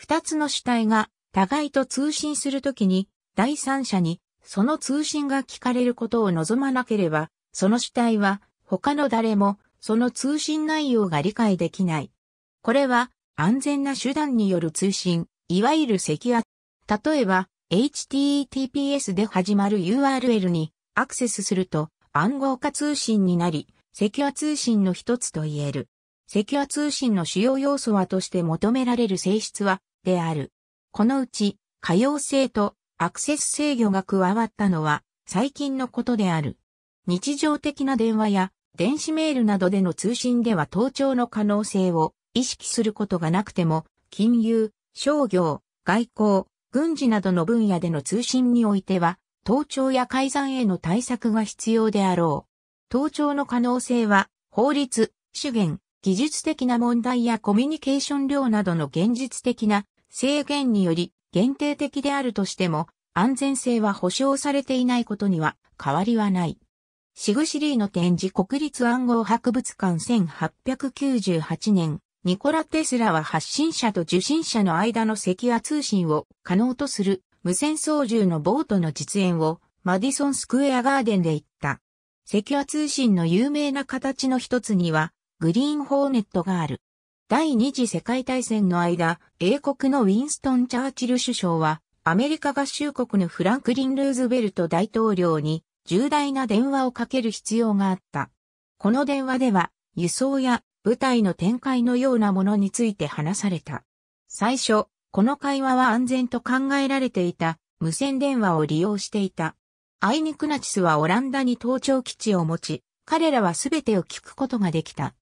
二つの主体が互いと通信するときに、第三者にその通信が聞かれることを望まなければ、その主体は他の誰もその通信内容が理解できない。これは安全な手段による通信、いわゆる赤圧。例えば、HTTPS で始まる URL にアクセスすると暗号化通信になり、セキュア通信の一つと言える。セキュア通信の主要要素はとして求められる性質はである。このうち、可用性とアクセス制御が加わったのは最近のことである。日常的な電話や電子メールなどでの通信では盗聴の可能性を意識することがなくても、金融、商業、外交、軍事などの分野での通信においては、盗聴や改ざんへの対策が必要であろう。盗聴の可能性は、法律、資源、技術的な問題やコミュニケーション量などの現実的な制限により限定的であるとしても、安全性は保証されていないことには変わりはない。シグシリーの展示国立暗号博物館1898年、ニコラ・テスラは発信者と受信者の間の赤和通信を可能とする無線操縦のボートの実演をマディソン・スクエア・ガーデンで行った。赤和通信の有名な形の一つには、グリーンホーネットがある。第二次世界大戦の間、英国のウィンストン・チャーチル首相は、アメリカ合衆国のフランクリン・ルーズベルト大統領に重大な電話をかける必要があった。この電話では、輸送や部隊の展開のようなものについて話された。最初、この会話は安全と考えられていた無線電話を利用していた。アイニクナチスはオランダに盗聴基地を持ち、彼らはすべてを聞くことができた。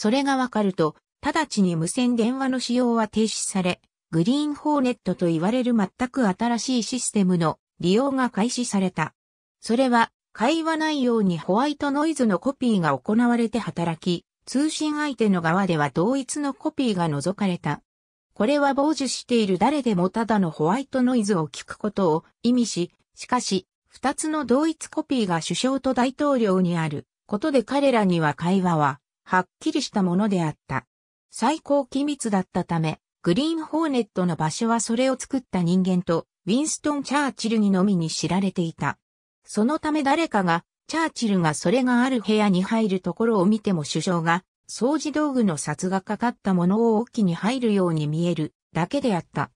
それがわかると、直ちに無線電話の使用は停止され、グリーンホーネットと言われる全く新しいシステムの利用が開始された。それは、会話内容にホワイトノイズのコピーが行われて働き、通信相手の側では同一のコピーが除かれた。これは傍受している誰でもただのホワイトノイズを聞くことを意味し、しかし、二つの同一コピーが首相と大統領にあることで彼らには会話ははっきりしたものであった。最高機密だったため、グリーンホーネットの場所はそれを作った人間と、ウィンストン・チャーチルにのみに知られていた。そのため誰かが、チャーチルがそれがある部屋に入るところを見ても首相が、掃除道具の札がかかったものをきに入るように見えるだけであった。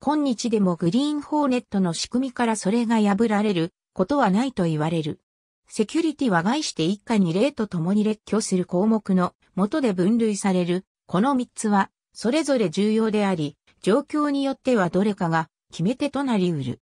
今日でもグリーンホーネットの仕組みからそれが破られることはないと言われる。セキュリティは概して一家に例と共に列挙する項目の元で分類される、この三つは、それぞれ重要であり、状況によってはどれかが決め手となり得る。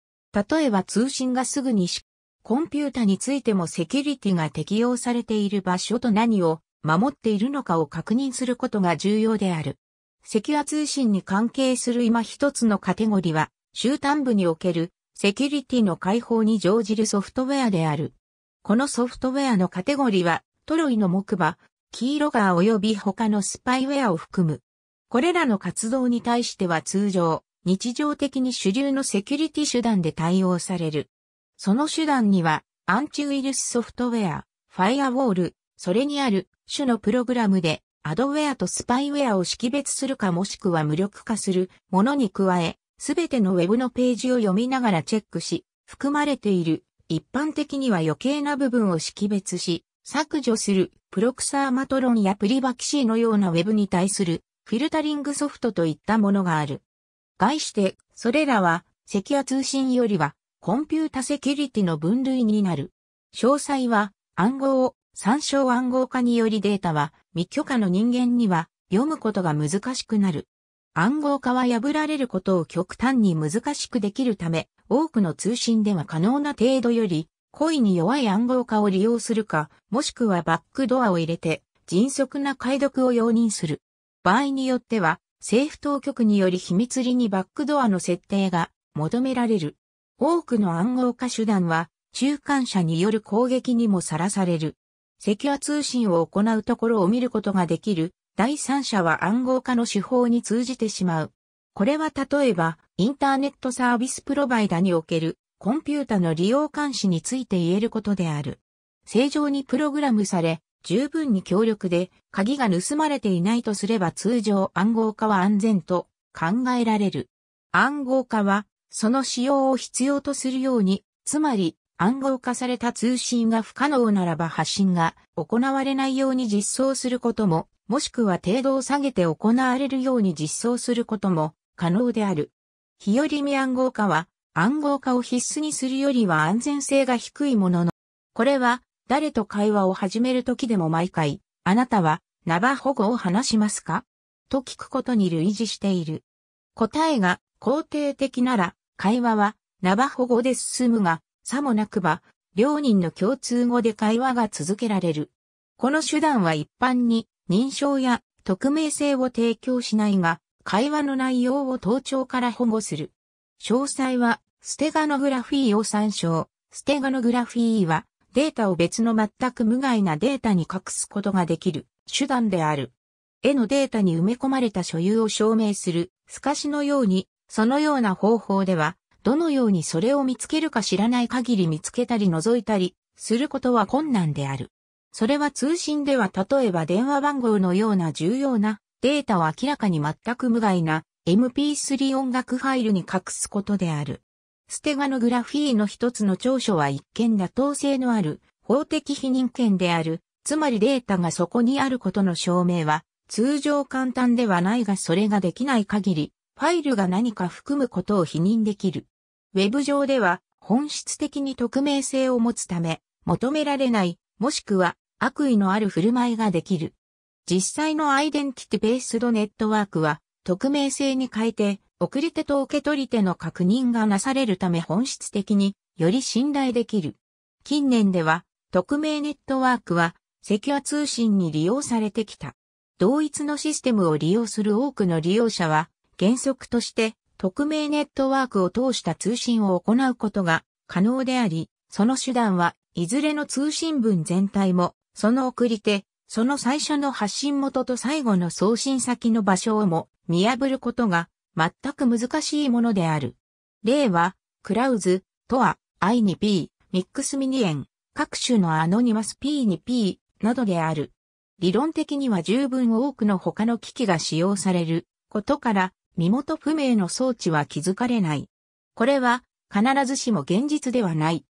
例えば通信がすぐにし、コンピュータについてもセキュリティが適用されている場所と何を守っているのかを確認することが重要である。セキュア通信に関係する今一つのカテゴリは、終端部におけるセキュリティの解放に乗じるソフトウェアである。このソフトウェアのカテゴリは、トロイの木馬、キーロガー及び他のスパイウェアを含む。これらの活動に対しては通常、日常的に主流のセキュリティ手段で対応される。その手段には、アンチウイルスソフトウェア、ファイアウォール、それにある種のプログラムで、アドウェアとスパイウェアを識別するかもしくは無力化するものに加え、すべてのウェブのページを読みながらチェックし、含まれている一般的には余計な部分を識別し、削除する、プロクサーマトロンやプリバキシーのようなウェブに対する、フィルタリングソフトといったものがある。概して、それらは、セキュア通信よりは、コンピュータセキュリティの分類になる。詳細は、暗号を、参照暗号化によりデータは、未許可の人間には、読むことが難しくなる。暗号化は破られることを極端に難しくできるため、多くの通信では可能な程度より、故意に弱い暗号化を利用するか、もしくはバックドアを入れて、迅速な解読を容認する。場合によっては、政府当局により秘密裏にバックドアの設定が求められる。多くの暗号化手段は、中間者による攻撃にもさらされる。セキュア通信を行うところを見ることができる第三者は暗号化の手法に通じてしまう。これは例えば、インターネットサービスプロバイダにおけるコンピュータの利用監視について言えることである。正常にプログラムされ、十分に強力で、鍵が盗まれていないとすれば通常暗号化は安全と考えられる。暗号化は、その使用を必要とするように、つまり、暗号化された通信が不可能ならば発信が行われないように実装することももしくは程度を下げて行われるように実装することも可能である。日和見暗号化は暗号化を必須にするよりは安全性が低いものの、これは誰と会話を始めるときでも毎回、あなたはナバ保護を話しますかと聞くことに類似している。答えが肯定的なら、会話はナバ保護で進むが、さもなくば、両人の共通語で会話が続けられる。この手段は一般に認証や匿名性を提供しないが、会話の内容を盗聴から保護する。詳細は、ステガノグラフィーを参照。ステガノグラフィーは、データを別の全く無害なデータに隠すことができる手段である。絵のデータに埋め込まれた所有を証明する、透かしのように、そのような方法では、どのようにそれを見つけるか知らない限り見つけたり覗いたり、することは困難である。それは通信では例えば電話番号のような重要なデータを明らかに全く無害な MP3 音楽ファイルに隠すことである。ステガノグラフィーの一つの長所は一見妥当性のある法的否認権である、つまりデータがそこにあることの証明は通常簡単ではないがそれができない限り、ファイルが何か含むことを否認できる。ウェブ上では本質的に匿名性を持つため、求められない、もしくは悪意のある振る舞いができる。実際のアイデンティティベースドネットワークは、匿名性に変えて、送り手と受け取り手の確認がなされるため本質的により信頼できる。近年では、匿名ネットワークは、セキュア通信に利用されてきた。同一のシステムを利用する多くの利用者は、原則として、匿名ネットワークを通した通信を行うことが可能であり、その手段はいずれの通信文全体もその送り手、その最初の発信元と最後の送信先の場所をも見破ることが全く難しいものである。例は、クラウズ、とは、i に p、ミックスミニエン、各種のアノニマス p に p などである。理論的には十分多くの他の機器が使用されることから、身元不明の装置は気づかれない。これは必ずしも現実ではない。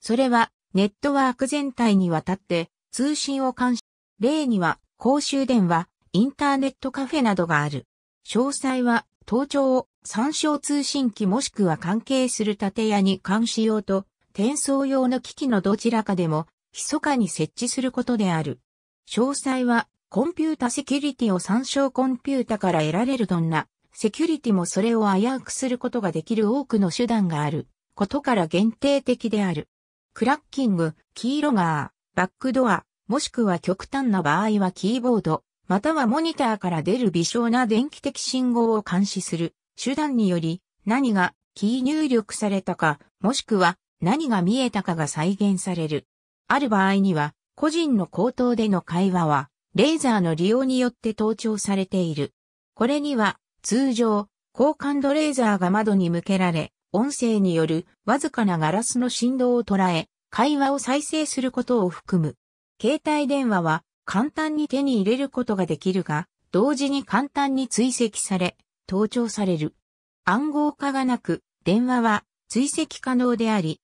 それはネットワーク全体にわたって通信を監視。例には、公衆電話、インターネットカフェなどがある。詳細は、盗聴を参照通信機もしくは関係する建屋に監視用と転送用の機器のどちらかでも、密かに設置することである。詳細は、コンピュータセキュリティを参照コンピュータから得られるどんな、セキュリティもそれを危うくすることができる多くの手段がある、ことから限定的である。クラッキング、キーロガー。バックドア、もしくは極端な場合はキーボード、またはモニターから出る微小な電気的信号を監視する手段により何がキー入力されたか、もしくは何が見えたかが再現される。ある場合には、個人の口頭での会話は、レーザーの利用によって盗聴されている。これには、通常、高感度レーザーが窓に向けられ、音声によるわずかなガラスの振動を捉え、会話を再生することを含む。携帯電話は簡単に手に入れることができるが、同時に簡単に追跡され、盗聴される。暗号化がなく、電話は追跡可能であり、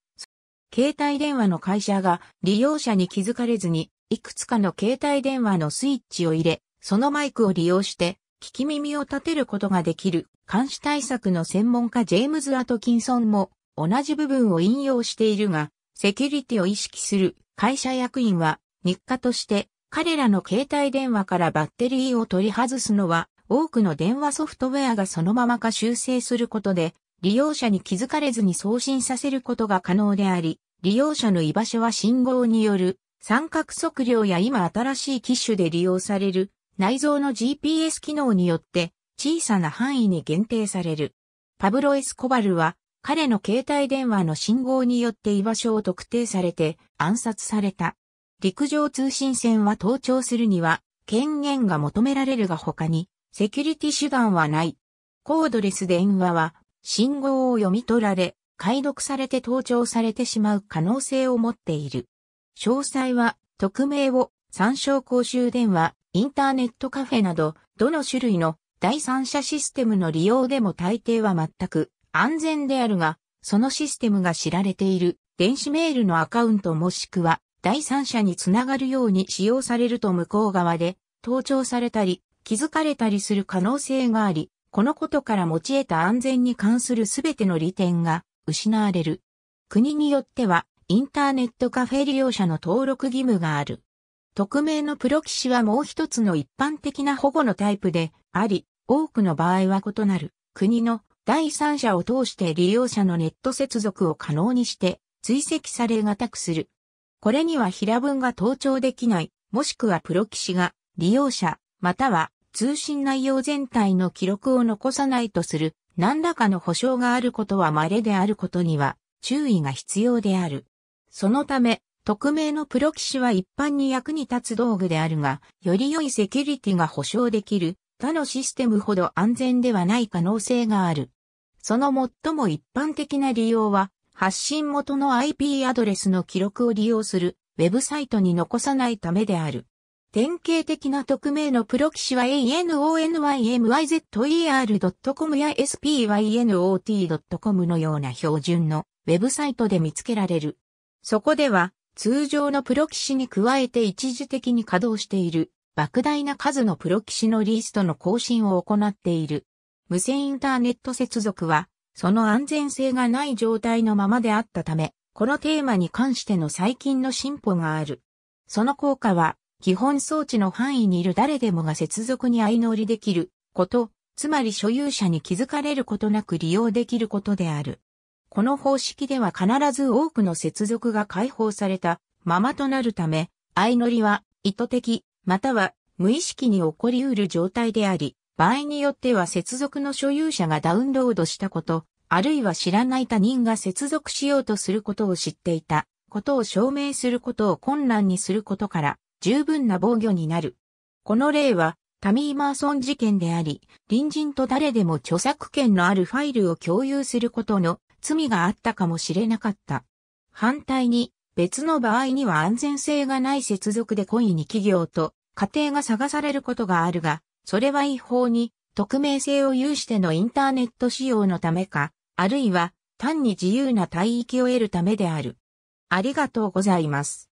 携帯電話の会社が利用者に気づかれずに、いくつかの携帯電話のスイッチを入れ、そのマイクを利用して、聞き耳を立てることができる、監視対策の専門家ジェームズ・アトキンソンも、同じ部分を引用しているが、セキュリティを意識する会社役員は日課として彼らの携帯電話からバッテリーを取り外すのは多くの電話ソフトウェアがそのままか修正することで利用者に気づかれずに送信させることが可能であり、利用者の居場所は信号による三角測量や今新しい機種で利用される内蔵の GPS 機能によって小さな範囲に限定される。パブロ・エスコバルは彼の携帯電話の信号によって居場所を特定されて暗殺された。陸上通信線は盗聴するには権限が求められるが他にセキュリティ手段はない。コードレス電話は信号を読み取られ、解読されて盗聴されてしまう可能性を持っている。詳細は匿名を参照公衆電話、インターネットカフェなど、どの種類の第三者システムの利用でも大抵は全く安全であるが、そのシステムが知られている電子メールのアカウントもしくは第三者につながるように使用されると向こう側で盗聴されたり気づかれたりする可能性があり、このことから用いた安全に関する全ての利点が失われる。国によってはインターネットカフェ利用者の登録義務がある。匿名のプロ棋士はもう一つの一般的な保護のタイプであり、多くの場合は異なる国の第三者を通して利用者のネット接続を可能にして追跡されがたくする。これには平文が盗聴できない、もしくはプロ棋士が利用者、または通信内容全体の記録を残さないとする何らかの保証があることは稀であることには注意が必要である。そのため、匿名のプロ棋士は一般に役に立つ道具であるが、より良いセキュリティが保証できる他のシステムほど安全ではない可能性がある。その最も一般的な利用は、発信元の IP アドレスの記録を利用するウェブサイトに残さないためである。典型的な匿名のプロキシは a n o n y m y z e r c o m や spynot.com のような標準のウェブサイトで見つけられる。そこでは通常のプロキシに加えて一時的に稼働している莫大な数のプロキシのリストの更新を行っている。無線インターネット接続は、その安全性がない状態のままであったため、このテーマに関しての最近の進歩がある。その効果は、基本装置の範囲にいる誰でもが接続に相乗りできること、つまり所有者に気づかれることなく利用できることである。この方式では必ず多くの接続が解放されたままとなるため、相乗りは意図的、または無意識に起こり得る状態であり、場合によっては接続の所有者がダウンロードしたこと、あるいは知らない他人が接続しようとすることを知っていた、ことを証明することを困難にすることから、十分な防御になる。この例は、タミーマーソン事件であり、隣人と誰でも著作権のあるファイルを共有することの罪があったかもしれなかった。反対に、別の場合には安全性がない接続で故意に企業と家庭が探されることがあるが、それは違法に、匿名性を有してのインターネット使用のためか、あるいは単に自由な帯域を得るためである。ありがとうございます。